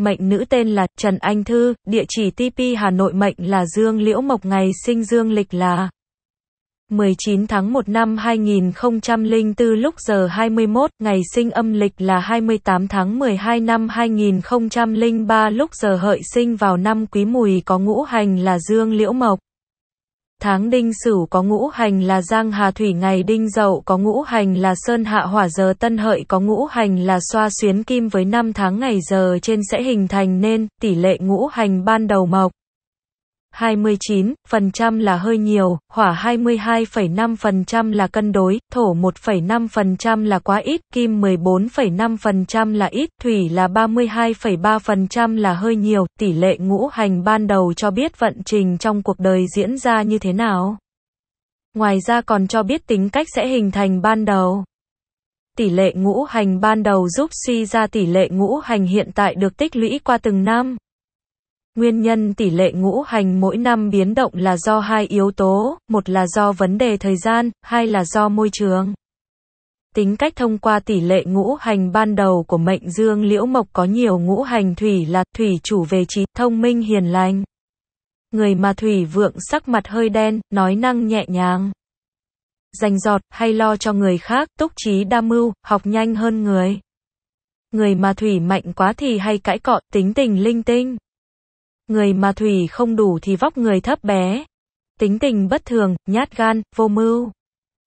Mệnh nữ tên là Trần Anh Thư, địa chỉ TP Hà Nội mệnh là Dương Liễu Mộc ngày sinh dương lịch là 19 tháng 1 năm 2004 lúc giờ 21, ngày sinh âm lịch là 28 tháng 12 năm 2003 lúc giờ hợi sinh vào năm quý mùi có ngũ hành là Dương Liễu Mộc. Tháng đinh sửu có ngũ hành là giang hà thủy ngày đinh dậu có ngũ hành là sơn hạ hỏa giờ tân hợi có ngũ hành là xoa xuyến kim với năm tháng ngày giờ trên sẽ hình thành nên tỷ lệ ngũ hành ban đầu mộc. 29% là hơi nhiều, hỏa 22,5% là cân đối, thổ 1,5% là quá ít, kim 14,5% là ít, thủy là 32,3% là hơi nhiều. Tỷ lệ ngũ hành ban đầu cho biết vận trình trong cuộc đời diễn ra như thế nào. Ngoài ra còn cho biết tính cách sẽ hình thành ban đầu. Tỷ lệ ngũ hành ban đầu giúp suy ra tỷ lệ ngũ hành hiện tại được tích lũy qua từng năm. Nguyên nhân tỷ lệ ngũ hành mỗi năm biến động là do hai yếu tố, một là do vấn đề thời gian, hai là do môi trường. Tính cách thông qua tỷ lệ ngũ hành ban đầu của mệnh dương liễu mộc có nhiều ngũ hành thủy là thủy chủ về trí thông minh hiền lành. Người mà thủy vượng sắc mặt hơi đen, nói năng nhẹ nhàng. Dành giọt hay lo cho người khác, túc trí đa mưu, học nhanh hơn người. Người mà thủy mạnh quá thì hay cãi cọ, tính tình linh tinh Người mà thủy không đủ thì vóc người thấp bé. Tính tình bất thường, nhát gan, vô mưu.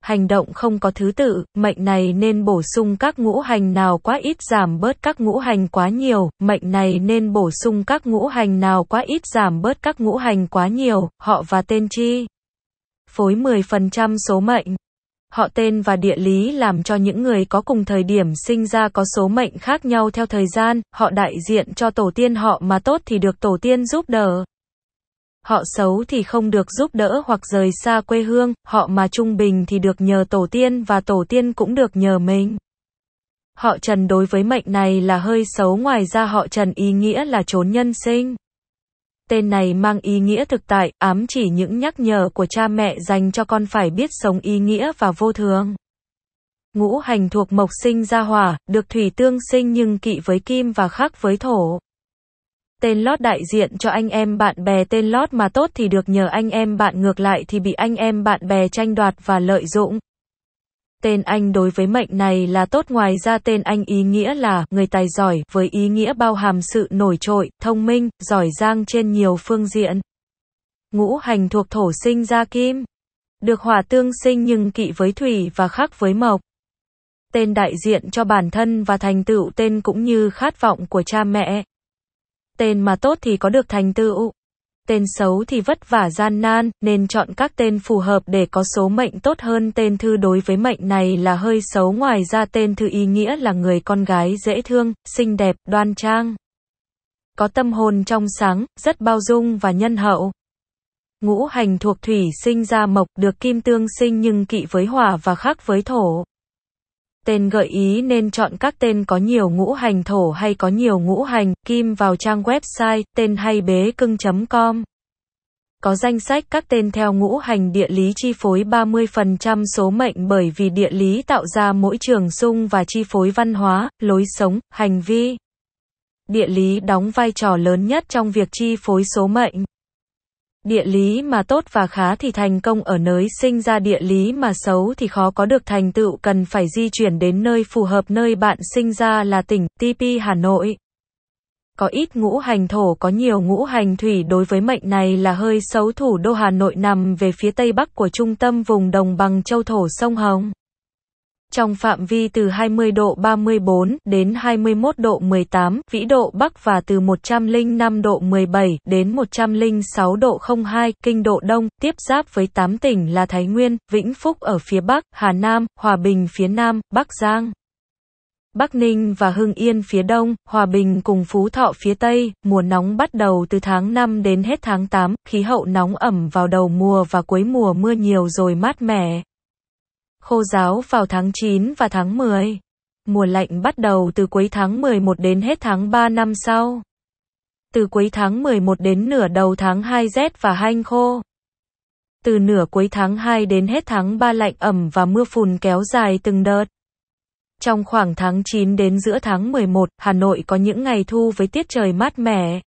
Hành động không có thứ tự, mệnh này nên bổ sung các ngũ hành nào quá ít giảm bớt các ngũ hành quá nhiều, mệnh này nên bổ sung các ngũ hành nào quá ít giảm bớt các ngũ hành quá nhiều, họ và tên chi. Phối 10% số mệnh họ tên và địa lý làm cho những người có cùng thời điểm sinh ra có số mệnh khác nhau theo thời gian, họ đại diện cho tổ tiên họ mà tốt thì được tổ tiên giúp đỡ. Họ xấu thì không được giúp đỡ hoặc rời xa quê hương, họ mà trung bình thì được nhờ tổ tiên và tổ tiên cũng được nhờ mình. Họ trần đối với mệnh này là hơi xấu ngoài ra họ trần ý nghĩa là trốn nhân sinh. Tên này mang ý nghĩa thực tại, ám chỉ những nhắc nhở của cha mẹ dành cho con phải biết sống ý nghĩa và vô thường. Ngũ hành thuộc mộc sinh ra hỏa, được thủy tương sinh nhưng kỵ với kim và khác với thổ. Tên lót đại diện cho anh em bạn bè tên lót mà tốt thì được nhờ anh em bạn ngược lại thì bị anh em bạn bè tranh đoạt và lợi dụng. Tên anh đối với mệnh này là tốt ngoài ra tên anh ý nghĩa là người tài giỏi với ý nghĩa bao hàm sự nổi trội, thông minh, giỏi giang trên nhiều phương diện. Ngũ hành thuộc thổ sinh ra kim. Được hỏa tương sinh nhưng kỵ với thủy và khắc với mộc. Tên đại diện cho bản thân và thành tựu tên cũng như khát vọng của cha mẹ. Tên mà tốt thì có được thành tựu tên xấu thì vất vả gian nan, nên chọn các tên phù hợp để có số mệnh tốt hơn tên thư đối với mệnh này là hơi xấu ngoài ra tên thư ý nghĩa là người con gái dễ thương, xinh đẹp, đoan trang. Có tâm hồn trong sáng, rất bao dung và nhân hậu. Ngũ hành thuộc thủy sinh ra mộc được kim tương sinh nhưng kỵ với hỏa và khác với thổ. Tên gợi ý nên chọn các tên có nhiều ngũ hành thổ hay có nhiều ngũ hành kim vào trang website tên hay bế cưng.com. Có danh sách các tên theo ngũ hành địa lý chi phối 30% số mệnh bởi vì địa lý tạo ra mỗi trường sung và chi phối văn hóa, lối sống, hành vi. Địa lý đóng vai trò lớn nhất trong việc chi phối số mệnh. Địa lý mà tốt và khá thì thành công ở nơi sinh ra địa lý mà xấu thì khó có được thành tựu cần phải di chuyển đến nơi phù hợp nơi bạn sinh ra là tỉnh TP Hà Nội. Có ít ngũ hành thổ có nhiều ngũ hành thủy đối với mệnh này là hơi xấu thủ đô Hà Nội nằm về phía tây bắc của trung tâm vùng đồng bằng châu thổ sông Hồng trong phạm vi từ 20 độ 34 đến 21 độ 18, vĩ độ Bắc và từ 105 độ 17 đến 106 độ 02, kinh độ Đông, tiếp giáp với 8 tỉnh là Thái Nguyên, Vĩnh Phúc ở phía Bắc, Hà Nam, Hòa Bình phía Nam, Bắc Giang. Bắc Ninh và Hưng Yên phía đông, Hòa Bình cùng Phú Thọ phía tây, mùa nóng bắt đầu từ tháng 5 đến hết tháng 8, khí hậu nóng ẩm vào đầu mùa và cuối mùa mưa nhiều rồi mát mẻ, khô giáo vào tháng 9 và tháng 10. Mùa lạnh bắt đầu từ cuối tháng 11 đến hết tháng 3 năm sau. Từ cuối tháng 11 đến nửa đầu tháng 2 rét và hanh khô. Từ nửa cuối tháng 2 đến hết tháng 3 lạnh ẩm và mưa phùn kéo dài từng đợt. Trong khoảng tháng 9 đến giữa tháng 11, Hà Nội có những ngày thu với tiết trời mát mẻ.